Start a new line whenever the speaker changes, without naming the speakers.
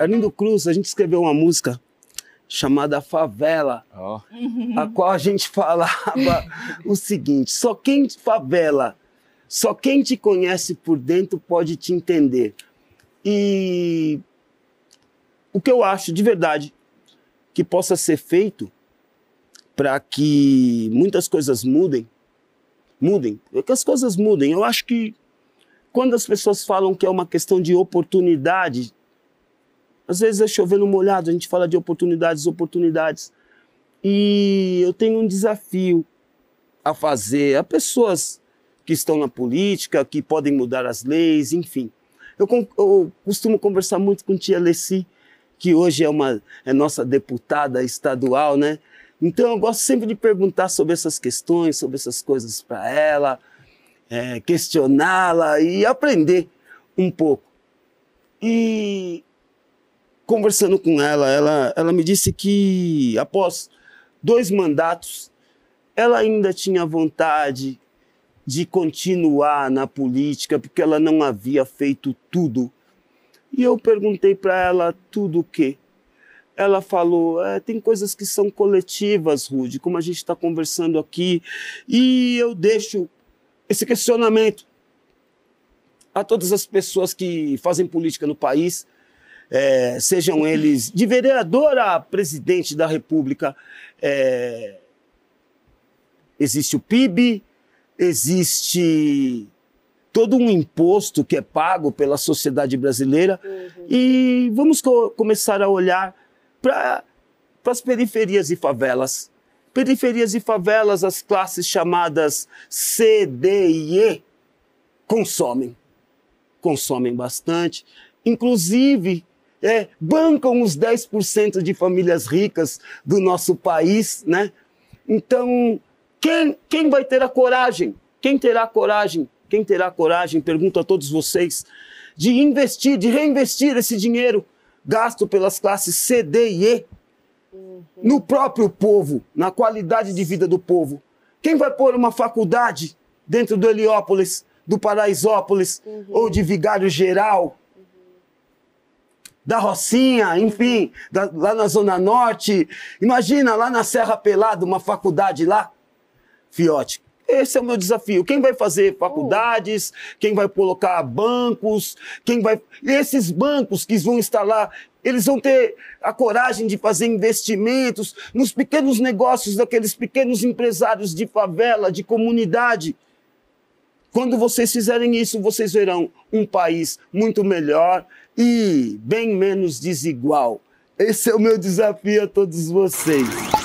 Arlindo Cruz, a gente escreveu uma música chamada Favela, oh. a qual a gente falava o seguinte: só quem te favela, só quem te conhece por dentro pode te entender. E o que eu acho de verdade que possa ser feito para que muitas coisas mudem, mudem, é que as coisas mudem. Eu acho que quando as pessoas falam que é uma questão de oportunidade às vezes é chovendo molhado, a gente fala de oportunidades, oportunidades. E eu tenho um desafio a fazer a pessoas que estão na política, que podem mudar as leis, enfim. Eu, eu costumo conversar muito com tia Leci, que hoje é uma é nossa deputada estadual, né? Então eu gosto sempre de perguntar sobre essas questões, sobre essas coisas para ela, é, questioná-la e aprender um pouco. E conversando com ela, ela, ela me disse que após dois mandatos, ela ainda tinha vontade de continuar na política, porque ela não havia feito tudo. E eu perguntei para ela tudo o quê? Ela falou: é, tem coisas que são coletivas, Rude, como a gente está conversando aqui. E eu deixo esse questionamento a todas as pessoas que fazem política no país é, sejam eles de vereador a presidente da República. É, existe o PIB, existe todo um imposto que é pago pela sociedade brasileira uhum. e vamos co começar a olhar para as periferias e favelas. Periferias e favelas, as classes chamadas C, D e E consomem. Consomem bastante. Inclusive, é, bancam os 10% de famílias ricas do nosso país, né? Então, quem, quem vai ter a coragem? Quem terá a coragem? Quem terá a coragem, pergunto a todos vocês, de investir, de reinvestir esse dinheiro gasto pelas classes C, D e E uhum. no próprio povo, na qualidade de vida do povo? Quem vai pôr uma faculdade dentro do Heliópolis, do Paraisópolis uhum. ou de Vigário Geral? da Rocinha, enfim, da, lá na Zona Norte. Imagina, lá na Serra Pelada, uma faculdade lá. Fiote, esse é o meu desafio. Quem vai fazer faculdades, quem vai colocar bancos, quem vai. Esses bancos que vão instalar, eles vão ter a coragem de fazer investimentos nos pequenos negócios daqueles pequenos empresários de favela, de comunidade. Quando vocês fizerem isso, vocês verão um país muito melhor e bem menos desigual. Esse é o meu desafio a todos vocês.